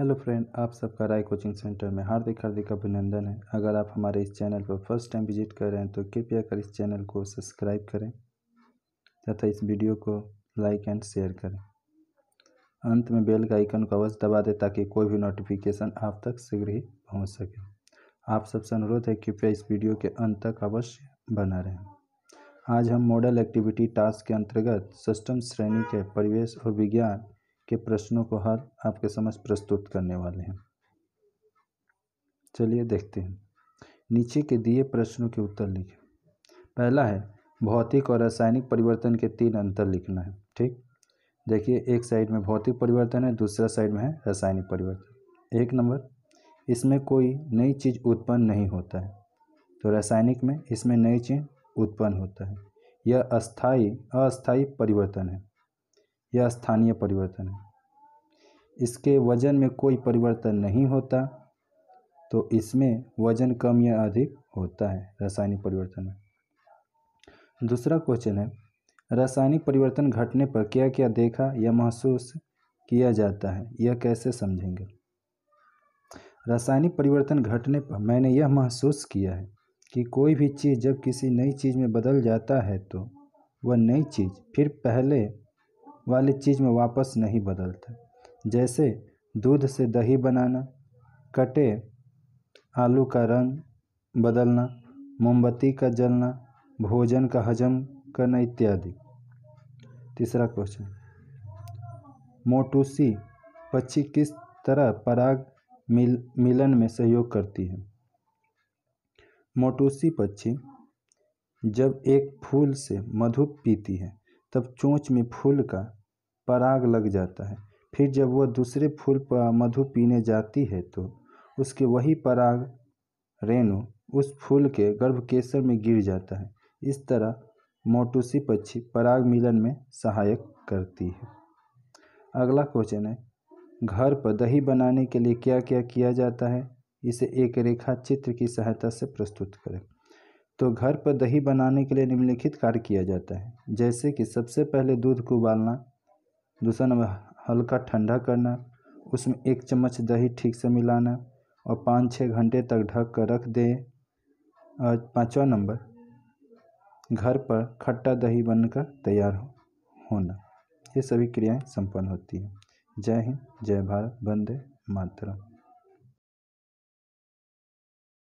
hello friend आप सबका राय coaching centre में हार्दिक हार्दिक अभिनंदन है अगर आप हमारे इस चैनल पर फर्स्ट टाइम विजिट कर रहे हैं तो कृपया कर इस चैनल को सब्सक्राइब करें तथा इस वीडियो को लाइक एंड शेयर करें अंत में बेल का आइकन को अवश्य दबा दें ताकि कोई भी नोटिफिकेशन आप तक शीघ्र ही पहुँच सके आप सबसे अनुरोध है कृपया इस वीडियो के अंत तक अवश्य बना रहें आज हम मॉडल एक्टिविटी टास्क के अंतर्गत सिस्टम श्रेणी के परिवेश और विज्ञान के प्रश्नों को हाल आपके समक्ष प्रस्तुत करने वाले हैं चलिए देखते हैं नीचे के दिए प्रश्नों के उत्तर लिखें पहला है भौतिक और रासायनिक परिवर्तन के तीन अंतर लिखना है ठीक देखिए एक साइड में भौतिक परिवर्तन है दूसरा साइड में है रासायनिक परिवर्तन एक नंबर इसमें कोई नई चीज़ उत्पन्न नहीं होता है तो रासायनिक में इसमें नई चीज़ उत्पन्न होता है यह अस्थाई अस्थाई परिवर्तन है यह स्थानीय परिवर्तन है इसके वजन में कोई परिवर्तन नहीं होता तो इसमें वजन कम या अधिक होता है रासायनिक परिवर्तन में दूसरा क्वेश्चन है रासायनिक परिवर्तन घटने पर क्या क्या देखा या महसूस किया जाता है यह कैसे समझेंगे रासायनिक परिवर्तन घटने पर मैंने यह महसूस किया है कि कोई भी चीज़ जब किसी नई चीज़ में बदल जाता है तो वह नई चीज़ फिर पहले वाली चीज़ में वापस नहीं बदलता जैसे दूध से दही बनाना कटे आलू का रंग बदलना मोमबत्ती का जलना भोजन का हजम करना इत्यादि तीसरा क्वेश्चन मोटूसी पक्षी किस तरह पराग मिल मिलन में सहयोग करती है मोटूसी पक्षी जब एक फूल से मधु पीती है तब चोंच में फूल का पराग लग जाता है फिर जब वह दूसरे फूल पर मधु पीने जाती है तो उसके वही पराग रेणु उस फूल के गर्भ केसर में गिर जाता है इस तरह मोटूसी पक्षी पराग मिलन में सहायक करती है अगला क्वेश्चन है घर पर दही बनाने के लिए क्या क्या किया जाता है इसे एक रेखा चित्र की सहायता से प्रस्तुत करें तो घर पर दही बनाने के लिए निम्नलिखित कार्य किया जाता है जैसे कि सबसे पहले दूध को उबालना दूसरा नंबर हल्का ठंडा करना उसमें एक चम्मच दही ठीक से मिलाना और पाँच छः घंटे तक ढक कर रख दे और पाँचवा नंबर घर पर खट्टा दही बनकर तैयार हो होना ये सभी क्रियाएं संपन्न होती हैं जय हिंद जय भारत वंदे मातरम